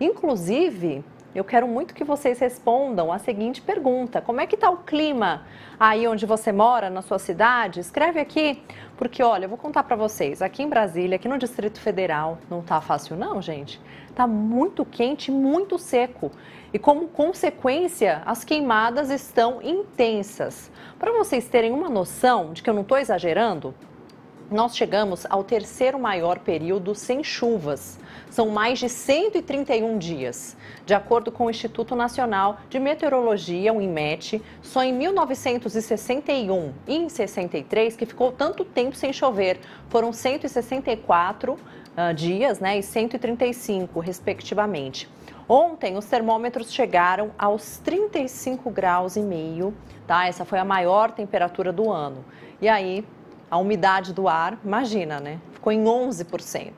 Inclusive, eu quero muito que vocês respondam a seguinte pergunta: como é que está o clima aí onde você mora, na sua cidade? Escreve aqui, porque olha, eu vou contar para vocês. Aqui em Brasília, aqui no Distrito Federal, não tá fácil não, gente. Tá muito quente, muito seco. E como consequência, as queimadas estão intensas. Para vocês terem uma noção de que eu não estou exagerando, nós chegamos ao terceiro maior período sem chuvas. São mais de 131 dias. De acordo com o Instituto Nacional de Meteorologia, o IMET, só em 1961 e em 63 que ficou tanto tempo sem chover. Foram 164 uh, ah, dias né, e 135, respectivamente. Ontem, os termômetros chegaram aos 35 graus e meio, tá? Essa foi a maior temperatura do ano. E aí, a umidade do ar, imagina, né? Ficou em 11%.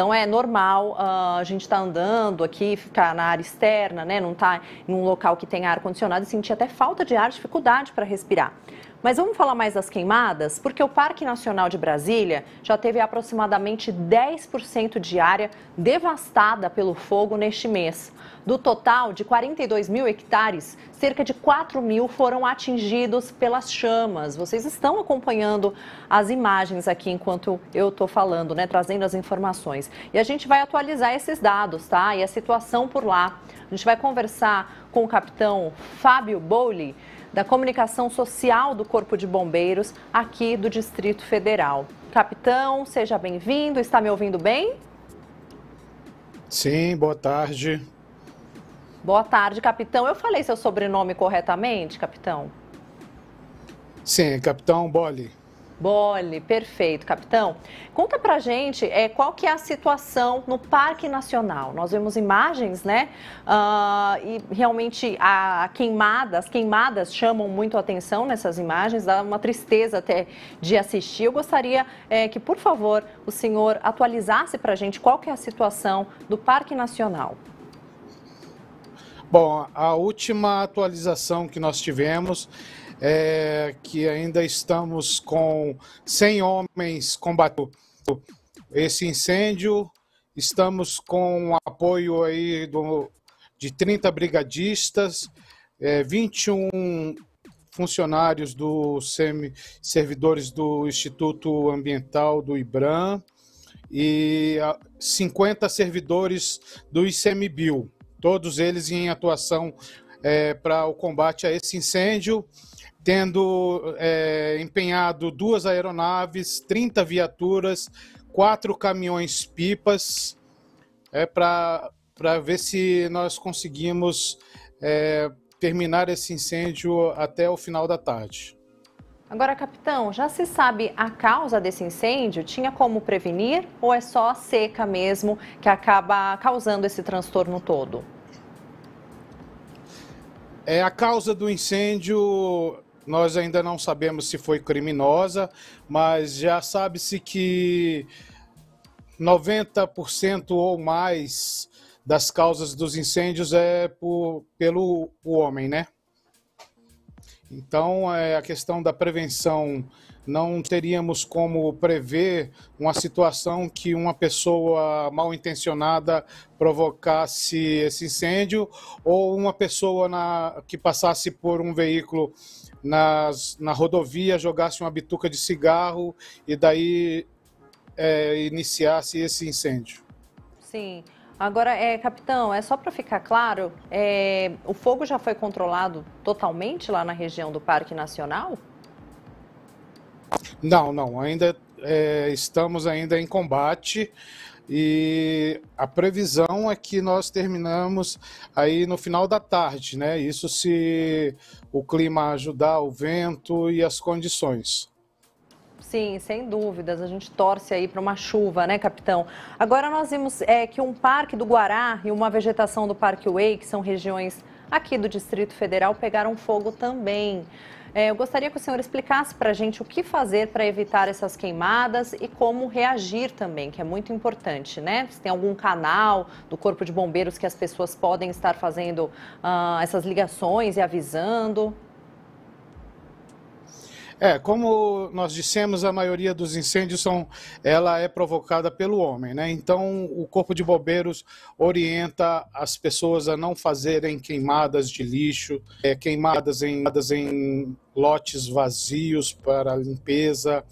Então é normal uh, a gente estar tá andando aqui, ficar na área externa, né? Não estar tá em um local que tem ar condicionado e sentir até falta de ar, dificuldade para respirar. Mas vamos falar mais das queimadas, porque o Parque Nacional de Brasília já teve aproximadamente 10% de área devastada pelo fogo neste mês. Do total de 42 mil hectares, cerca de 4 mil foram atingidos pelas chamas. Vocês estão acompanhando as imagens aqui enquanto eu estou falando, né, trazendo as informações. E a gente vai atualizar esses dados, tá? E a situação por lá. A gente vai conversar com o capitão Fábio Bowley, da Comunicação Social do Corpo de Bombeiros, aqui do Distrito Federal. Capitão, seja bem-vindo. Está me ouvindo bem? Sim, boa tarde. Boa tarde, capitão. Eu falei seu sobrenome corretamente, capitão? Sim, capitão Boli. Bole, perfeito, capitão. Conta pra gente é, qual que é a situação no Parque Nacional. Nós vimos imagens, né? Uh, e realmente a, queimadas, as queimadas chamam muito a atenção nessas imagens, dá uma tristeza até de assistir. Eu gostaria é, que, por favor, o senhor atualizasse pra gente qual que é a situação do Parque Nacional. Bom, a última atualização que nós tivemos é, que ainda estamos com 100 homens combatendo esse incêndio. Estamos com o apoio aí do, de 30 brigadistas, é, 21 funcionários do SEMI, servidores do Instituto Ambiental do IBRAM e 50 ah, servidores do ICMBio, todos eles em atuação é, para o combate a esse incêndio, tendo é, empenhado duas aeronaves, 30 viaturas, quatro caminhões-pipas, é, para ver se nós conseguimos é, terminar esse incêndio até o final da tarde. Agora, capitão, já se sabe a causa desse incêndio? Tinha como prevenir ou é só a seca mesmo que acaba causando esse transtorno todo? É, a causa do incêndio nós ainda não sabemos se foi criminosa, mas já sabe-se que 90% ou mais das causas dos incêndios é por, pelo homem, né? Então, é, a questão da prevenção, não teríamos como prever uma situação que uma pessoa mal intencionada provocasse esse incêndio ou uma pessoa na, que passasse por um veículo nas, na rodovia jogasse uma bituca de cigarro e daí é, iniciasse esse incêndio. Sim. Agora, é, capitão, é só para ficar claro, é, o fogo já foi controlado totalmente lá na região do Parque Nacional? Não, não. Ainda é, estamos ainda em combate e a previsão é que nós terminamos aí no final da tarde, né? Isso se o clima ajudar, o vento e as condições. Sim, sem dúvidas. A gente torce aí para uma chuva, né, capitão? Agora nós vimos é, que um parque do Guará e uma vegetação do Parque Way, que são regiões aqui do Distrito Federal, pegaram fogo também. É, eu gostaria que o senhor explicasse para a gente o que fazer para evitar essas queimadas e como reagir também, que é muito importante, né? Se tem algum canal do Corpo de Bombeiros que as pessoas podem estar fazendo uh, essas ligações e avisando. É, como nós dissemos, a maioria dos incêndios são, ela é provocada pelo homem, né? Então, o corpo de bombeiros orienta as pessoas a não fazerem queimadas de lixo, é, queimadas em, em lotes vazios para limpeza,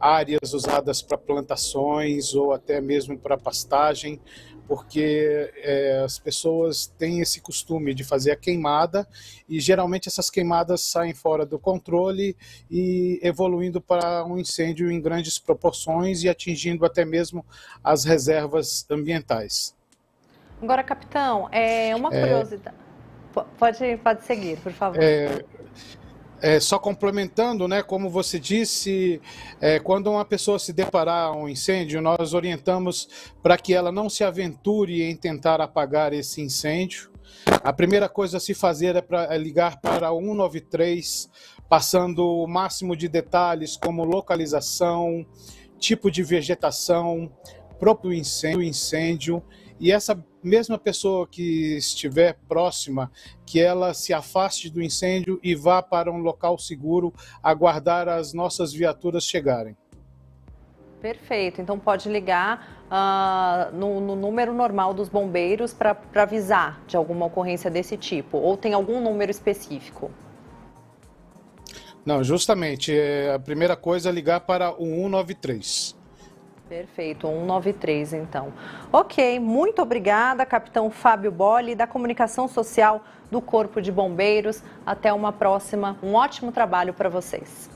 áreas usadas para plantações ou até mesmo para pastagem, porque é, as pessoas têm esse costume de fazer a queimada e geralmente essas queimadas saem fora do controle e evoluindo para um incêndio em grandes proporções e atingindo até mesmo as reservas ambientais. Agora, capitão, é uma é. curiosidade. É... Pode, pode seguir, por favor. É... É, só complementando, né, como você disse, é, quando uma pessoa se deparar a um incêndio, nós orientamos para que ela não se aventure em tentar apagar esse incêndio. A primeira coisa a se fazer é, pra, é ligar para 193, passando o máximo de detalhes como localização, tipo de vegetação, próprio incêndio, incêndio e essa mesma pessoa que estiver próxima, que ela se afaste do incêndio e vá para um local seguro aguardar as nossas viaturas chegarem. Perfeito. Então pode ligar uh, no, no, número normal dos bombeiros para avisar de alguma ocorrência desse tipo. Ou tem algum número específico? Não, justamente. É, a primeira coisa é ligar para o 193. Perfeito, 193 então. Ok, muito obrigada, capitão Fábio Bolli, da Comunicação Social do Corpo de Bombeiros. Até uma próxima, um ótimo trabalho para vocês.